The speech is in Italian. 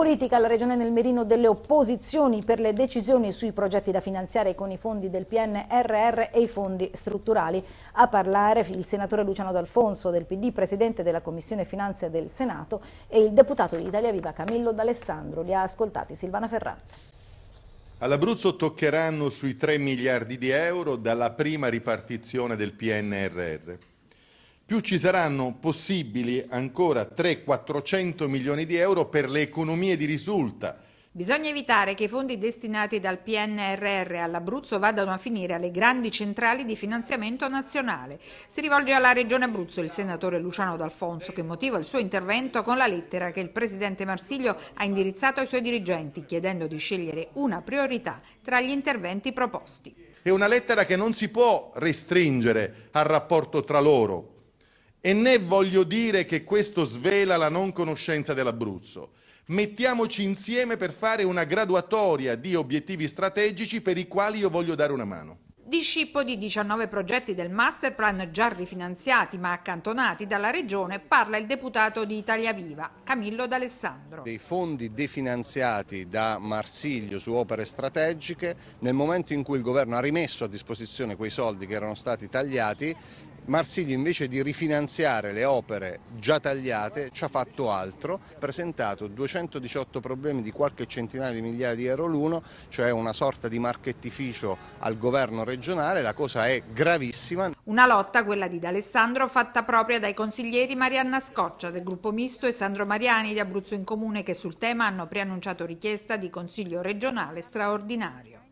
politica, la Regione nel Merino delle opposizioni per le decisioni sui progetti da finanziare con i fondi del PNRR e i fondi strutturali. A parlare il senatore Luciano D'Alfonso del PD, presidente della Commissione Finanze del Senato e il deputato di Italia Viva Camillo D'Alessandro. Li ha ascoltati Silvana Ferrante. All'Abruzzo toccheranno sui 3 miliardi di euro dalla prima ripartizione del PNRR più ci saranno possibili ancora 300-400 milioni di euro per le economie di risulta. Bisogna evitare che i fondi destinati dal PNRR all'Abruzzo vadano a finire alle grandi centrali di finanziamento nazionale. Si rivolge alla Regione Abruzzo il senatore Luciano D'Alfonso che motiva il suo intervento con la lettera che il presidente Marsiglio ha indirizzato ai suoi dirigenti chiedendo di scegliere una priorità tra gli interventi proposti. È una lettera che non si può restringere al rapporto tra loro, e né voglio dire che questo svela la non conoscenza dell'Abruzzo. Mettiamoci insieme per fare una graduatoria di obiettivi strategici per i quali io voglio dare una mano di di 19 progetti del masterplan già rifinanziati ma accantonati dalla Regione parla il deputato di Italia Viva, Camillo D'Alessandro. Dei fondi definanziati da Marsiglio su opere strategiche, nel momento in cui il governo ha rimesso a disposizione quei soldi che erano stati tagliati, Marsiglia invece di rifinanziare le opere già tagliate ci ha fatto altro, ha presentato 218 problemi di qualche centinaio di migliaia di euro l'uno, cioè una sorta di marchettificio al governo regionale, la cosa è gravissima. Una lotta, quella di D'Alessandro, fatta proprio dai consiglieri Marianna Scoccia del gruppo misto e Sandro Mariani di Abruzzo in Comune che sul tema hanno preannunciato richiesta di consiglio regionale straordinario.